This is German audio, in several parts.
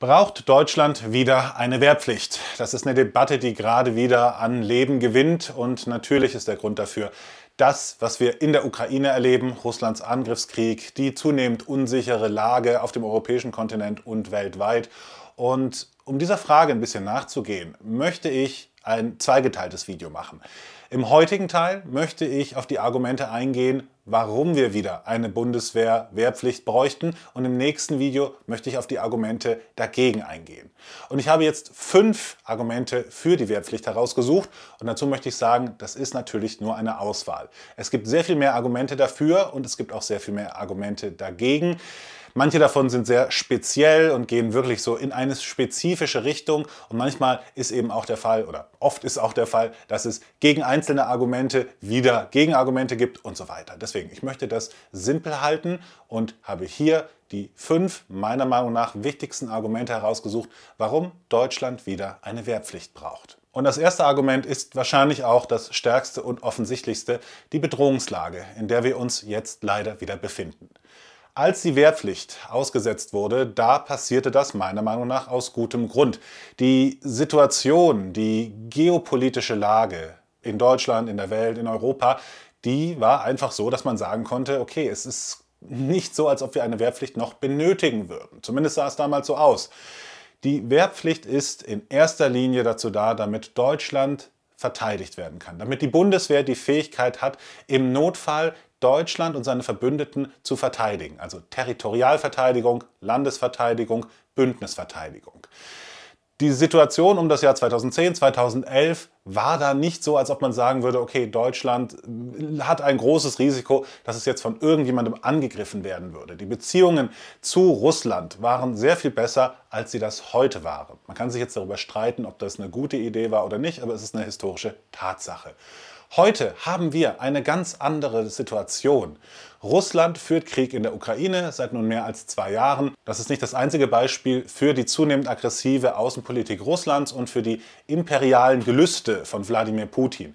Braucht Deutschland wieder eine Wehrpflicht? Das ist eine Debatte, die gerade wieder an Leben gewinnt und natürlich ist der Grund dafür das, was wir in der Ukraine erleben, Russlands Angriffskrieg, die zunehmend unsichere Lage auf dem europäischen Kontinent und weltweit. Und um dieser Frage ein bisschen nachzugehen, möchte ich ein zweigeteiltes Video machen. Im heutigen Teil möchte ich auf die Argumente eingehen, warum wir wieder eine Bundeswehr-Wehrpflicht bräuchten und im nächsten Video möchte ich auf die Argumente dagegen eingehen. Und ich habe jetzt fünf Argumente für die Wehrpflicht herausgesucht und dazu möchte ich sagen, das ist natürlich nur eine Auswahl. Es gibt sehr viel mehr Argumente dafür und es gibt auch sehr viel mehr Argumente dagegen. Manche davon sind sehr speziell und gehen wirklich so in eine spezifische Richtung. Und manchmal ist eben auch der Fall, oder oft ist auch der Fall, dass es gegen einzelne Argumente wieder Gegenargumente gibt und so weiter. Deswegen, ich möchte das simpel halten und habe hier die fünf meiner Meinung nach wichtigsten Argumente herausgesucht, warum Deutschland wieder eine Wehrpflicht braucht. Und das erste Argument ist wahrscheinlich auch das stärkste und offensichtlichste, die Bedrohungslage, in der wir uns jetzt leider wieder befinden. Als die Wehrpflicht ausgesetzt wurde, da passierte das meiner Meinung nach aus gutem Grund. Die Situation, die geopolitische Lage in Deutschland, in der Welt, in Europa, die war einfach so, dass man sagen konnte, okay, es ist nicht so, als ob wir eine Wehrpflicht noch benötigen würden. Zumindest sah es damals so aus. Die Wehrpflicht ist in erster Linie dazu da, damit Deutschland verteidigt werden kann, damit die Bundeswehr die Fähigkeit hat, im Notfall Deutschland und seine Verbündeten zu verteidigen, also Territorialverteidigung, Landesverteidigung, Bündnisverteidigung. Die Situation um das Jahr 2010, 2011 war da nicht so, als ob man sagen würde, okay, Deutschland äh, hat ein großes Risiko, dass es jetzt von irgendjemandem angegriffen werden würde. Die Beziehungen zu Russland waren sehr viel besser, als sie das heute waren. Man kann sich jetzt darüber streiten, ob das eine gute Idee war oder nicht, aber es ist eine historische Tatsache. Heute haben wir eine ganz andere Situation. Russland führt Krieg in der Ukraine seit nun mehr als zwei Jahren. Das ist nicht das einzige Beispiel für die zunehmend aggressive Außenpolitik Russlands und für die imperialen Gelüste von Wladimir Putin.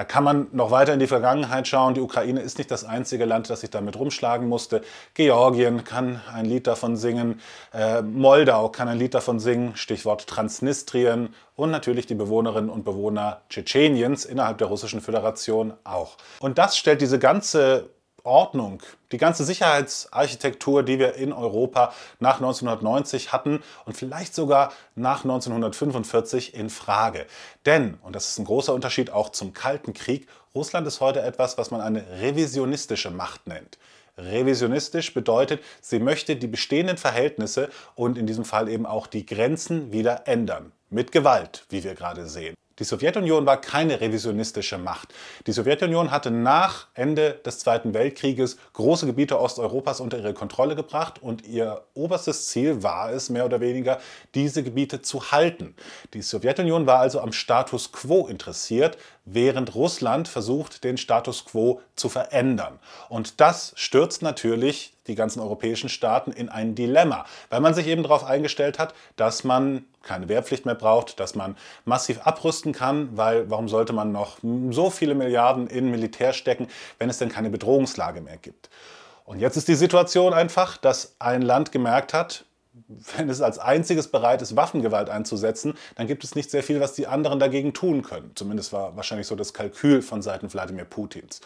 Da kann man noch weiter in die Vergangenheit schauen. Die Ukraine ist nicht das einzige Land, das sich damit rumschlagen musste. Georgien kann ein Lied davon singen. Äh, Moldau kann ein Lied davon singen. Stichwort Transnistrien. Und natürlich die Bewohnerinnen und Bewohner Tschetscheniens innerhalb der Russischen Föderation auch. Und das stellt diese ganze Ordnung, die ganze Sicherheitsarchitektur, die wir in Europa nach 1990 hatten und vielleicht sogar nach 1945 in Frage. Denn, und das ist ein großer Unterschied auch zum Kalten Krieg, Russland ist heute etwas, was man eine revisionistische Macht nennt. Revisionistisch bedeutet, sie möchte die bestehenden Verhältnisse und in diesem Fall eben auch die Grenzen wieder ändern. Mit Gewalt, wie wir gerade sehen. Die Sowjetunion war keine revisionistische Macht. Die Sowjetunion hatte nach Ende des Zweiten Weltkrieges große Gebiete Osteuropas unter ihre Kontrolle gebracht und ihr oberstes Ziel war es, mehr oder weniger, diese Gebiete zu halten. Die Sowjetunion war also am Status quo interessiert, während Russland versucht, den Status quo zu verändern. Und das stürzt natürlich die ganzen europäischen Staaten in ein Dilemma, weil man sich eben darauf eingestellt hat, dass man keine Wehrpflicht mehr braucht, dass man massiv abrüsten kann, weil warum sollte man noch so viele Milliarden in Militär stecken, wenn es denn keine Bedrohungslage mehr gibt. Und jetzt ist die Situation einfach, dass ein Land gemerkt hat, wenn es als einziges bereit ist, Waffengewalt einzusetzen, dann gibt es nicht sehr viel, was die anderen dagegen tun können. Zumindest war wahrscheinlich so das Kalkül von Seiten Wladimir Putins.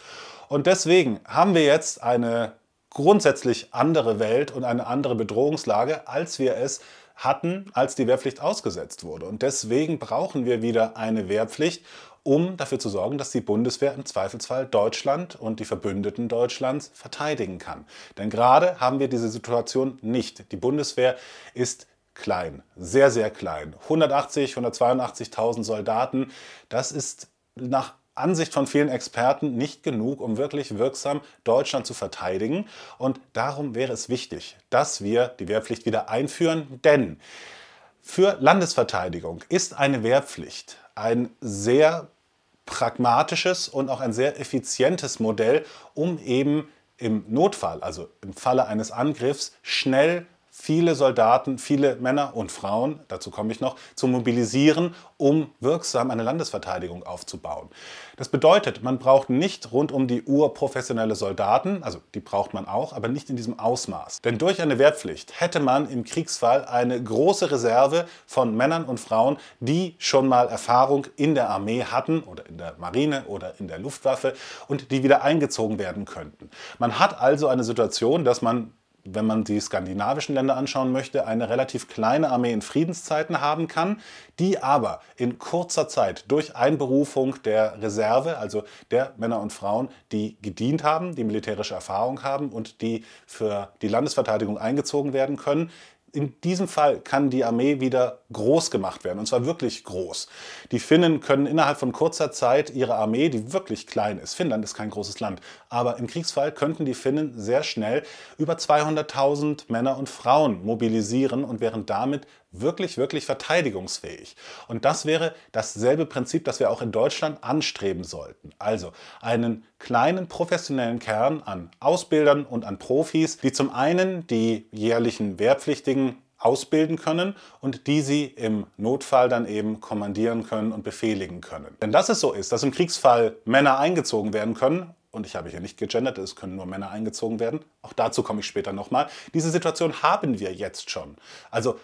Und deswegen haben wir jetzt eine grundsätzlich andere Welt und eine andere Bedrohungslage, als wir es hatten, als die Wehrpflicht ausgesetzt wurde. Und deswegen brauchen wir wieder eine Wehrpflicht um dafür zu sorgen, dass die Bundeswehr im Zweifelsfall Deutschland und die Verbündeten Deutschlands verteidigen kann. Denn gerade haben wir diese Situation nicht. Die Bundeswehr ist klein, sehr, sehr klein. 180, 182.000 Soldaten, das ist nach Ansicht von vielen Experten nicht genug, um wirklich wirksam Deutschland zu verteidigen. Und darum wäre es wichtig, dass wir die Wehrpflicht wieder einführen, denn für Landesverteidigung ist eine Wehrpflicht ein sehr pragmatisches und auch ein sehr effizientes Modell, um eben im Notfall, also im Falle eines Angriffs, schnell viele Soldaten, viele Männer und Frauen, dazu komme ich noch, zu mobilisieren, um wirksam eine Landesverteidigung aufzubauen. Das bedeutet, man braucht nicht rund um die Uhr professionelle Soldaten, also die braucht man auch, aber nicht in diesem Ausmaß. Denn durch eine Wehrpflicht hätte man im Kriegsfall eine große Reserve von Männern und Frauen, die schon mal Erfahrung in der Armee hatten oder in der Marine oder in der Luftwaffe und die wieder eingezogen werden könnten. Man hat also eine Situation, dass man wenn man die skandinavischen Länder anschauen möchte, eine relativ kleine Armee in Friedenszeiten haben kann, die aber in kurzer Zeit durch Einberufung der Reserve, also der Männer und Frauen, die gedient haben, die militärische Erfahrung haben und die für die Landesverteidigung eingezogen werden können, in diesem Fall kann die Armee wieder groß gemacht werden. Und zwar wirklich groß. Die Finnen können innerhalb von kurzer Zeit ihre Armee, die wirklich klein ist, Finnland ist kein großes Land, aber im Kriegsfall könnten die Finnen sehr schnell über 200.000 Männer und Frauen mobilisieren und wären damit wirklich, wirklich verteidigungsfähig. Und das wäre dasselbe Prinzip, das wir auch in Deutschland anstreben sollten. Also einen kleinen professionellen Kern an Ausbildern und an Profis, die zum einen die jährlichen Wehrpflichtigen ausbilden können und die sie im Notfall dann eben kommandieren können und befehligen können. Denn dass es so ist, dass im Kriegsfall Männer eingezogen werden können, und ich habe hier nicht gegendert, es können nur Männer eingezogen werden, auch dazu komme ich später nochmal, diese Situation haben wir jetzt schon. Also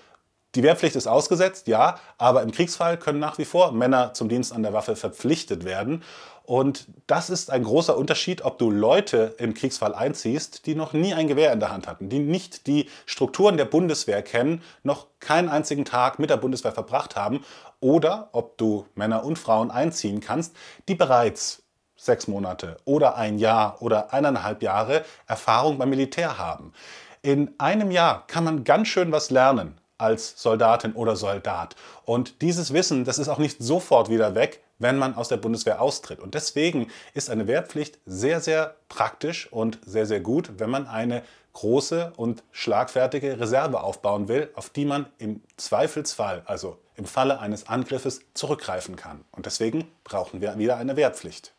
die Wehrpflicht ist ausgesetzt, ja, aber im Kriegsfall können nach wie vor Männer zum Dienst an der Waffe verpflichtet werden. Und das ist ein großer Unterschied, ob du Leute im Kriegsfall einziehst, die noch nie ein Gewehr in der Hand hatten, die nicht die Strukturen der Bundeswehr kennen, noch keinen einzigen Tag mit der Bundeswehr verbracht haben, oder ob du Männer und Frauen einziehen kannst, die bereits sechs Monate oder ein Jahr oder eineinhalb Jahre Erfahrung beim Militär haben. In einem Jahr kann man ganz schön was lernen als Soldatin oder Soldat. Und dieses Wissen, das ist auch nicht sofort wieder weg, wenn man aus der Bundeswehr austritt. Und deswegen ist eine Wehrpflicht sehr, sehr praktisch und sehr, sehr gut, wenn man eine große und schlagfertige Reserve aufbauen will, auf die man im Zweifelsfall, also im Falle eines Angriffes, zurückgreifen kann. Und deswegen brauchen wir wieder eine Wehrpflicht.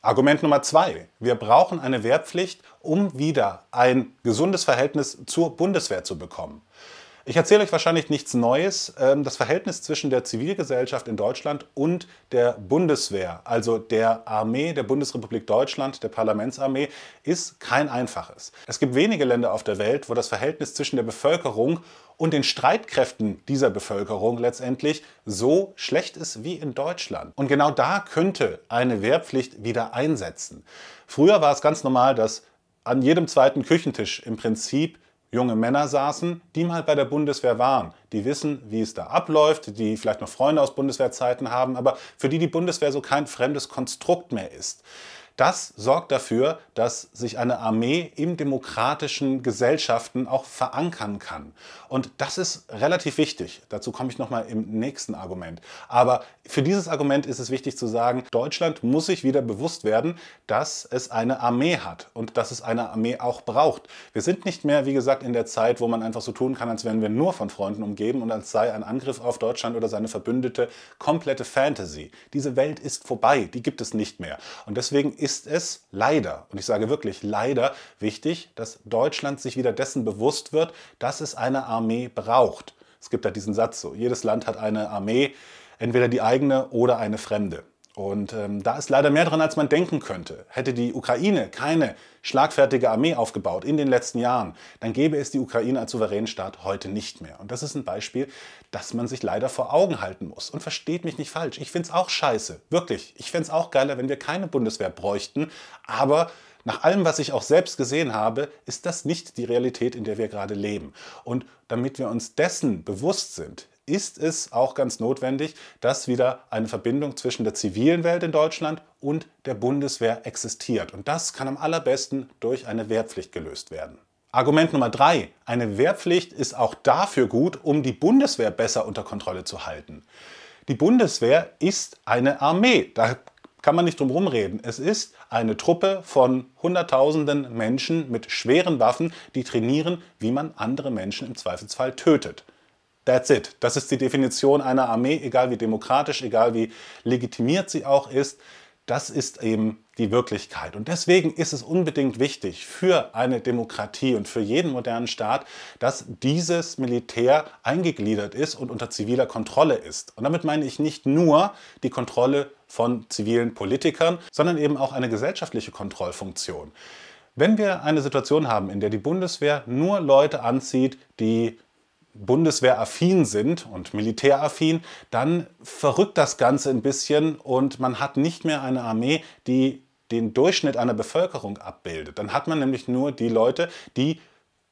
Argument Nummer zwei. Wir brauchen eine Wehrpflicht, um wieder ein gesundes Verhältnis zur Bundeswehr zu bekommen. Ich erzähle euch wahrscheinlich nichts Neues. Ähm, das Verhältnis zwischen der Zivilgesellschaft in Deutschland und der Bundeswehr, also der Armee der Bundesrepublik Deutschland, der Parlamentsarmee, ist kein einfaches. Es gibt wenige Länder auf der Welt, wo das Verhältnis zwischen der Bevölkerung und den Streitkräften dieser Bevölkerung letztendlich so schlecht ist wie in Deutschland. Und genau da könnte eine Wehrpflicht wieder einsetzen. Früher war es ganz normal, dass an jedem zweiten Küchentisch im Prinzip junge Männer saßen, die mal bei der Bundeswehr waren, die wissen, wie es da abläuft, die vielleicht noch Freunde aus Bundeswehrzeiten haben, aber für die die Bundeswehr so kein fremdes Konstrukt mehr ist. Das sorgt dafür, dass sich eine Armee in demokratischen Gesellschaften auch verankern kann. Und das ist relativ wichtig. Dazu komme ich nochmal im nächsten Argument. Aber für dieses Argument ist es wichtig zu sagen, Deutschland muss sich wieder bewusst werden, dass es eine Armee hat und dass es eine Armee auch braucht. Wir sind nicht mehr, wie gesagt, in der Zeit, wo man einfach so tun kann, als wären wir nur von Freunden umgeben und als sei ein Angriff auf Deutschland oder seine Verbündete komplette Fantasy. Diese Welt ist vorbei, die gibt es nicht mehr. Und deswegen ist es leider, und ich sage wirklich leider, wichtig, dass Deutschland sich wieder dessen bewusst wird, dass es eine Armee braucht. Es gibt ja diesen Satz so, jedes Land hat eine Armee, entweder die eigene oder eine fremde. Und ähm, da ist leider mehr dran, als man denken könnte. Hätte die Ukraine keine schlagfertige Armee aufgebaut in den letzten Jahren, dann gäbe es die Ukraine als souveränen Staat heute nicht mehr. Und das ist ein Beispiel, das man sich leider vor Augen halten muss. Und versteht mich nicht falsch, ich finde es auch scheiße. Wirklich, ich fände es auch geiler, wenn wir keine Bundeswehr bräuchten. Aber nach allem, was ich auch selbst gesehen habe, ist das nicht die Realität, in der wir gerade leben. Und damit wir uns dessen bewusst sind, ist es auch ganz notwendig, dass wieder eine Verbindung zwischen der zivilen Welt in Deutschland und der Bundeswehr existiert. Und das kann am allerbesten durch eine Wehrpflicht gelöst werden. Argument Nummer drei: Eine Wehrpflicht ist auch dafür gut, um die Bundeswehr besser unter Kontrolle zu halten. Die Bundeswehr ist eine Armee. Da kann man nicht drum rumreden. Es ist eine Truppe von Hunderttausenden Menschen mit schweren Waffen, die trainieren, wie man andere Menschen im Zweifelsfall tötet. That's it. Das ist die Definition einer Armee, egal wie demokratisch, egal wie legitimiert sie auch ist. Das ist eben die Wirklichkeit. Und deswegen ist es unbedingt wichtig für eine Demokratie und für jeden modernen Staat, dass dieses Militär eingegliedert ist und unter ziviler Kontrolle ist. Und damit meine ich nicht nur die Kontrolle von zivilen Politikern, sondern eben auch eine gesellschaftliche Kontrollfunktion. Wenn wir eine Situation haben, in der die Bundeswehr nur Leute anzieht, die bundeswehraffin sind und militäraffin, dann verrückt das Ganze ein bisschen und man hat nicht mehr eine Armee, die den Durchschnitt einer Bevölkerung abbildet. Dann hat man nämlich nur die Leute, die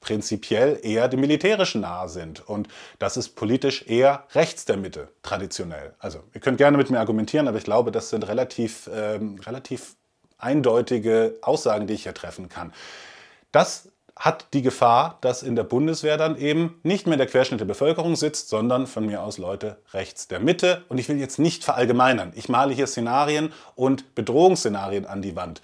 prinzipiell eher dem Militärischen nahe sind. Und das ist politisch eher rechts der Mitte, traditionell. Also ihr könnt gerne mit mir argumentieren, aber ich glaube, das sind relativ, ähm, relativ eindeutige Aussagen, die ich hier treffen kann. Das hat die Gefahr, dass in der Bundeswehr dann eben nicht mehr der Querschnitt der Bevölkerung sitzt, sondern von mir aus Leute rechts der Mitte. Und ich will jetzt nicht verallgemeinern. Ich male hier Szenarien und Bedrohungsszenarien an die Wand.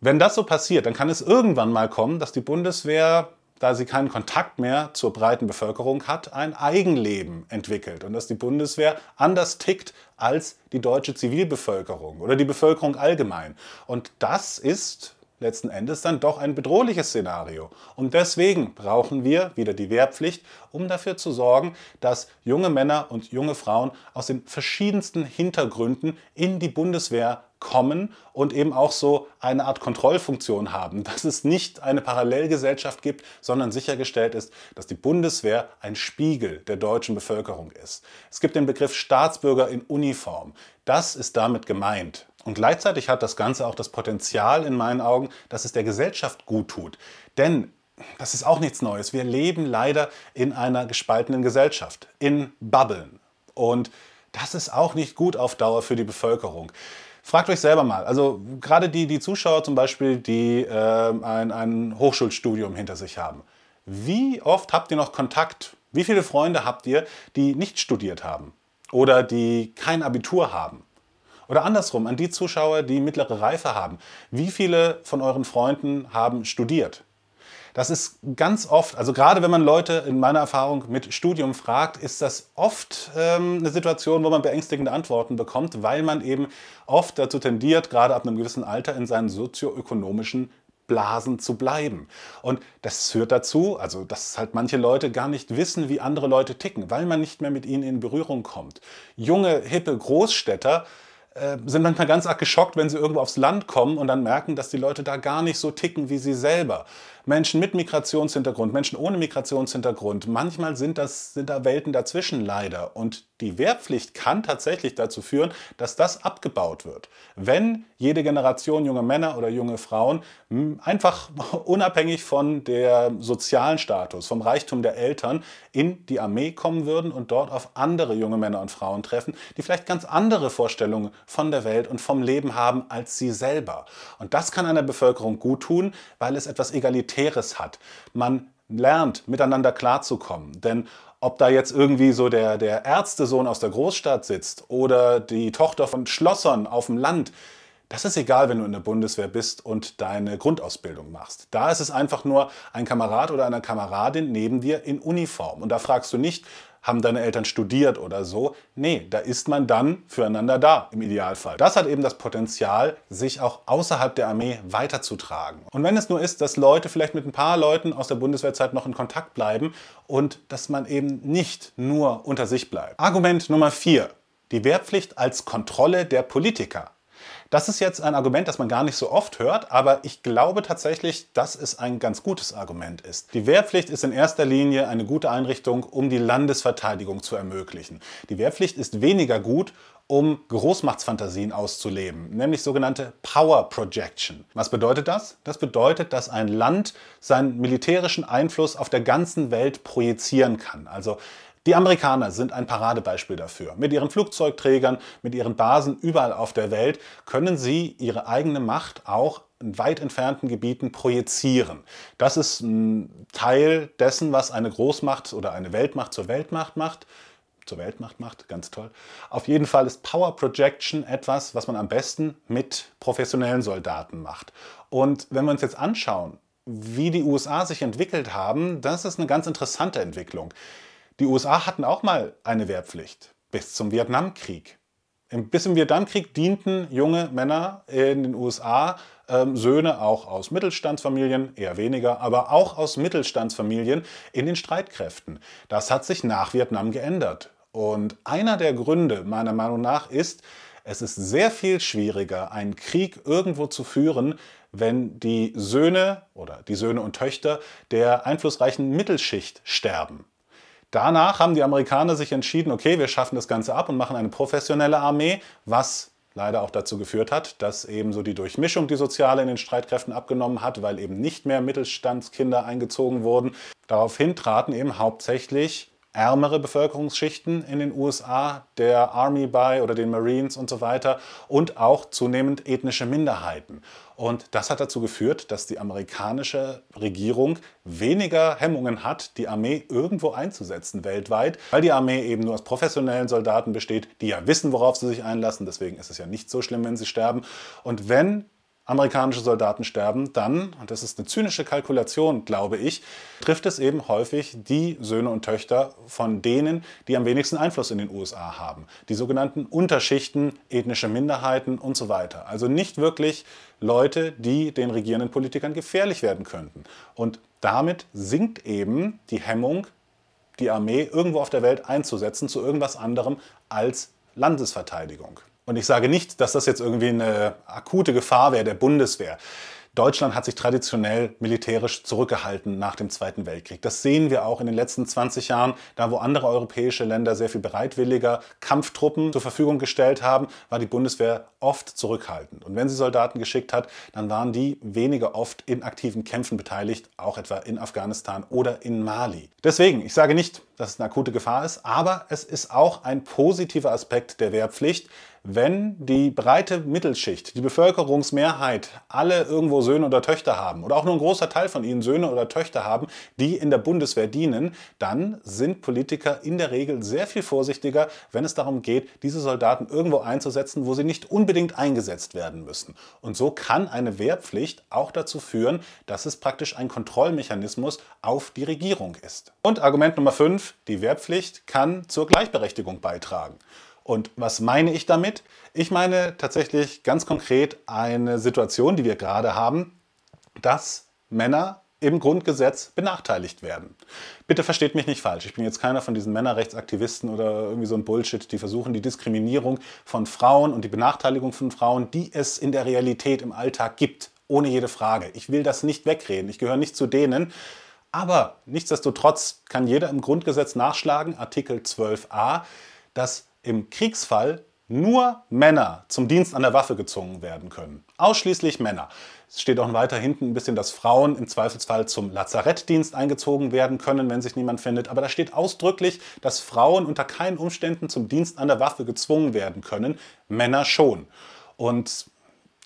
Wenn das so passiert, dann kann es irgendwann mal kommen, dass die Bundeswehr, da sie keinen Kontakt mehr zur breiten Bevölkerung hat, ein Eigenleben entwickelt und dass die Bundeswehr anders tickt als die deutsche Zivilbevölkerung oder die Bevölkerung allgemein. Und das ist letzten Endes dann doch ein bedrohliches Szenario. Und deswegen brauchen wir wieder die Wehrpflicht, um dafür zu sorgen, dass junge Männer und junge Frauen aus den verschiedensten Hintergründen in die Bundeswehr kommen und eben auch so eine Art Kontrollfunktion haben, dass es nicht eine Parallelgesellschaft gibt, sondern sichergestellt ist, dass die Bundeswehr ein Spiegel der deutschen Bevölkerung ist. Es gibt den Begriff Staatsbürger in Uniform. Das ist damit gemeint. Und gleichzeitig hat das Ganze auch das Potenzial in meinen Augen, dass es der Gesellschaft gut tut. Denn das ist auch nichts Neues. Wir leben leider in einer gespaltenen Gesellschaft, in Bubblen. Und das ist auch nicht gut auf Dauer für die Bevölkerung. Fragt euch selber mal, also gerade die, die Zuschauer zum Beispiel, die äh, ein, ein Hochschulstudium hinter sich haben. Wie oft habt ihr noch Kontakt? Wie viele Freunde habt ihr, die nicht studiert haben oder die kein Abitur haben? Oder andersrum, an die Zuschauer, die mittlere Reife haben. Wie viele von euren Freunden haben studiert? Das ist ganz oft, also gerade wenn man Leute in meiner Erfahrung mit Studium fragt, ist das oft ähm, eine Situation, wo man beängstigende Antworten bekommt, weil man eben oft dazu tendiert, gerade ab einem gewissen Alter in seinen sozioökonomischen Blasen zu bleiben. Und das führt dazu, also dass halt manche Leute gar nicht wissen, wie andere Leute ticken, weil man nicht mehr mit ihnen in Berührung kommt. Junge, hippe Großstädter äh, sind manchmal ganz arg geschockt, wenn sie irgendwo aufs Land kommen und dann merken, dass die Leute da gar nicht so ticken wie sie selber. Menschen mit Migrationshintergrund, Menschen ohne Migrationshintergrund. Manchmal sind, das, sind da Welten dazwischen leider. Und die Wehrpflicht kann tatsächlich dazu führen, dass das abgebaut wird. Wenn jede Generation junge Männer oder junge Frauen hm, einfach unabhängig von der sozialen Status, vom Reichtum der Eltern in die Armee kommen würden und dort auf andere junge Männer und Frauen treffen, die vielleicht ganz andere Vorstellungen von der Welt und vom Leben haben als sie selber. Und das kann einer Bevölkerung gut tun, weil es etwas egalitär Monetäres hat. Man lernt, miteinander klarzukommen. Denn ob da jetzt irgendwie so der, der Ärztesohn aus der Großstadt sitzt oder die Tochter von Schlossern auf dem Land, das ist egal, wenn du in der Bundeswehr bist und deine Grundausbildung machst. Da ist es einfach nur ein Kamerad oder eine Kameradin neben dir in Uniform. Und da fragst du nicht, haben deine Eltern studiert oder so. Nee, da ist man dann füreinander da, im Idealfall. Das hat eben das Potenzial, sich auch außerhalb der Armee weiterzutragen. Und wenn es nur ist, dass Leute vielleicht mit ein paar Leuten aus der Bundeswehrzeit noch in Kontakt bleiben und dass man eben nicht nur unter sich bleibt. Argument Nummer 4. Die Wehrpflicht als Kontrolle der Politiker. Das ist jetzt ein Argument, das man gar nicht so oft hört, aber ich glaube tatsächlich, dass es ein ganz gutes Argument ist. Die Wehrpflicht ist in erster Linie eine gute Einrichtung, um die Landesverteidigung zu ermöglichen. Die Wehrpflicht ist weniger gut, um Großmachtsfantasien auszuleben, nämlich sogenannte Power Projection. Was bedeutet das? Das bedeutet, dass ein Land seinen militärischen Einfluss auf der ganzen Welt projizieren kann. Also die Amerikaner sind ein Paradebeispiel dafür. Mit ihren Flugzeugträgern, mit ihren Basen überall auf der Welt können sie ihre eigene Macht auch in weit entfernten Gebieten projizieren. Das ist ein Teil dessen, was eine Großmacht oder eine Weltmacht zur Weltmacht macht zur Weltmacht macht, ganz toll. Auf jeden Fall ist Power Projection etwas, was man am besten mit professionellen Soldaten macht. Und wenn wir uns jetzt anschauen, wie die USA sich entwickelt haben, das ist eine ganz interessante Entwicklung. Die USA hatten auch mal eine Wehrpflicht bis zum Vietnamkrieg. Bis im Vietnamkrieg dienten junge Männer in den USA, ähm, Söhne auch aus Mittelstandsfamilien, eher weniger, aber auch aus Mittelstandsfamilien in den Streitkräften. Das hat sich nach Vietnam geändert. Und einer der Gründe meiner Meinung nach ist, es ist sehr viel schwieriger, einen Krieg irgendwo zu führen, wenn die Söhne oder die Söhne und Töchter der einflussreichen Mittelschicht sterben. Danach haben die Amerikaner sich entschieden, okay, wir schaffen das Ganze ab und machen eine professionelle Armee, was leider auch dazu geführt hat, dass eben so die Durchmischung, die soziale in den Streitkräften abgenommen hat, weil eben nicht mehr Mittelstandskinder eingezogen wurden. Daraufhin traten eben hauptsächlich ärmere Bevölkerungsschichten in den USA, der Army bei oder den Marines und so weiter und auch zunehmend ethnische Minderheiten. Und das hat dazu geführt, dass die amerikanische Regierung weniger Hemmungen hat, die Armee irgendwo einzusetzen weltweit, weil die Armee eben nur aus professionellen Soldaten besteht, die ja wissen, worauf sie sich einlassen. Deswegen ist es ja nicht so schlimm, wenn sie sterben. Und wenn amerikanische Soldaten sterben, dann, und das ist eine zynische Kalkulation, glaube ich, trifft es eben häufig die Söhne und Töchter von denen, die am wenigsten Einfluss in den USA haben. Die sogenannten Unterschichten, ethnische Minderheiten und so weiter. Also nicht wirklich Leute, die den regierenden Politikern gefährlich werden könnten. Und damit sinkt eben die Hemmung, die Armee irgendwo auf der Welt einzusetzen zu irgendwas anderem als Landesverteidigung. Und ich sage nicht, dass das jetzt irgendwie eine akute Gefahr wäre der Bundeswehr. Deutschland hat sich traditionell militärisch zurückgehalten nach dem Zweiten Weltkrieg. Das sehen wir auch in den letzten 20 Jahren. Da, wo andere europäische Länder sehr viel bereitwilliger Kampftruppen zur Verfügung gestellt haben, war die Bundeswehr oft zurückhaltend. Und wenn sie Soldaten geschickt hat, dann waren die weniger oft in aktiven Kämpfen beteiligt, auch etwa in Afghanistan oder in Mali. Deswegen, ich sage nicht, dass es eine akute Gefahr ist, aber es ist auch ein positiver Aspekt der Wehrpflicht, wenn die breite Mittelschicht, die Bevölkerungsmehrheit, alle irgendwo Söhne oder Töchter haben oder auch nur ein großer Teil von ihnen Söhne oder Töchter haben, die in der Bundeswehr dienen, dann sind Politiker in der Regel sehr viel vorsichtiger, wenn es darum geht, diese Soldaten irgendwo einzusetzen, wo sie nicht unbedingt eingesetzt werden müssen. Und so kann eine Wehrpflicht auch dazu führen, dass es praktisch ein Kontrollmechanismus auf die Regierung ist. Und Argument Nummer 5, die Wehrpflicht kann zur Gleichberechtigung beitragen. Und was meine ich damit? Ich meine tatsächlich ganz konkret eine Situation, die wir gerade haben, dass Männer im Grundgesetz benachteiligt werden. Bitte versteht mich nicht falsch. Ich bin jetzt keiner von diesen Männerrechtsaktivisten oder irgendwie so ein Bullshit, die versuchen, die Diskriminierung von Frauen und die Benachteiligung von Frauen, die es in der Realität im Alltag gibt, ohne jede Frage. Ich will das nicht wegreden. Ich gehöre nicht zu denen. Aber nichtsdestotrotz kann jeder im Grundgesetz nachschlagen, Artikel 12a, dass im Kriegsfall nur Männer zum Dienst an der Waffe gezwungen werden können. Ausschließlich Männer. Es steht auch weiter hinten ein bisschen, dass Frauen im Zweifelsfall zum Lazarettdienst eingezogen werden können, wenn sich niemand findet. Aber da steht ausdrücklich, dass Frauen unter keinen Umständen zum Dienst an der Waffe gezwungen werden können, Männer schon. Und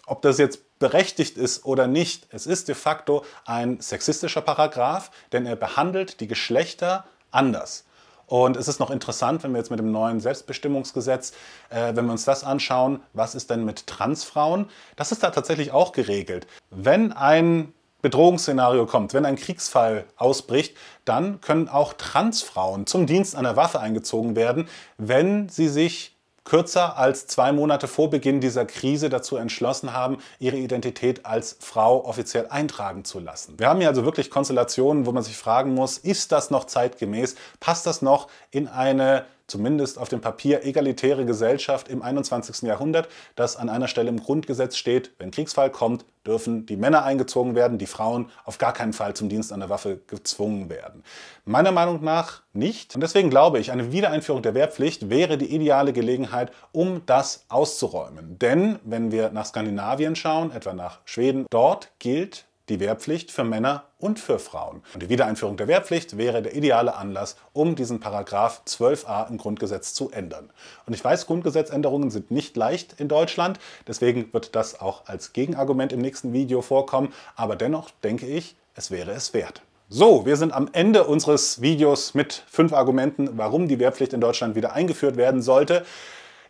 ob das jetzt berechtigt ist oder nicht, es ist de facto ein sexistischer Paragraph, denn er behandelt die Geschlechter anders. Und es ist noch interessant, wenn wir jetzt mit dem neuen Selbstbestimmungsgesetz, äh, wenn wir uns das anschauen, was ist denn mit Transfrauen? Das ist da tatsächlich auch geregelt. Wenn ein Bedrohungsszenario kommt, wenn ein Kriegsfall ausbricht, dann können auch Transfrauen zum Dienst an der Waffe eingezogen werden, wenn sie sich kürzer als zwei Monate vor Beginn dieser Krise dazu entschlossen haben, ihre Identität als Frau offiziell eintragen zu lassen. Wir haben hier also wirklich Konstellationen, wo man sich fragen muss, ist das noch zeitgemäß? Passt das noch in eine zumindest auf dem Papier egalitäre Gesellschaft im 21. Jahrhundert, dass an einer Stelle im Grundgesetz steht, wenn Kriegsfall kommt, dürfen die Männer eingezogen werden, die Frauen auf gar keinen Fall zum Dienst an der Waffe gezwungen werden. Meiner Meinung nach nicht. Und deswegen glaube ich, eine Wiedereinführung der Wehrpflicht wäre die ideale Gelegenheit, um das auszuräumen. Denn wenn wir nach Skandinavien schauen, etwa nach Schweden, dort gilt die Wehrpflicht für Männer und für Frauen. Und die Wiedereinführung der Wehrpflicht wäre der ideale Anlass, um diesen Paragraph 12a im Grundgesetz zu ändern. Und ich weiß, Grundgesetzänderungen sind nicht leicht in Deutschland, deswegen wird das auch als Gegenargument im nächsten Video vorkommen, aber dennoch denke ich, es wäre es wert. So, wir sind am Ende unseres Videos mit fünf Argumenten, warum die Wehrpflicht in Deutschland wieder eingeführt werden sollte.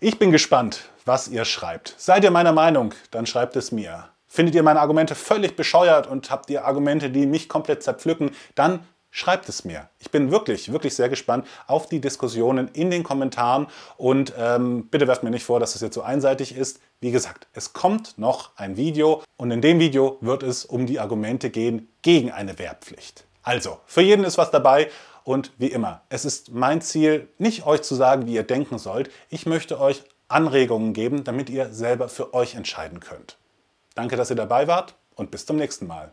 Ich bin gespannt, was ihr schreibt. Seid ihr meiner Meinung, dann schreibt es mir. Findet ihr meine Argumente völlig bescheuert und habt ihr Argumente, die mich komplett zerpflücken, dann schreibt es mir. Ich bin wirklich, wirklich sehr gespannt auf die Diskussionen in den Kommentaren und ähm, bitte werft mir nicht vor, dass es jetzt so einseitig ist. Wie gesagt, es kommt noch ein Video und in dem Video wird es um die Argumente gehen gegen eine Wehrpflicht. Also, für jeden ist was dabei und wie immer, es ist mein Ziel, nicht euch zu sagen, wie ihr denken sollt. Ich möchte euch Anregungen geben, damit ihr selber für euch entscheiden könnt. Danke, dass ihr dabei wart und bis zum nächsten Mal.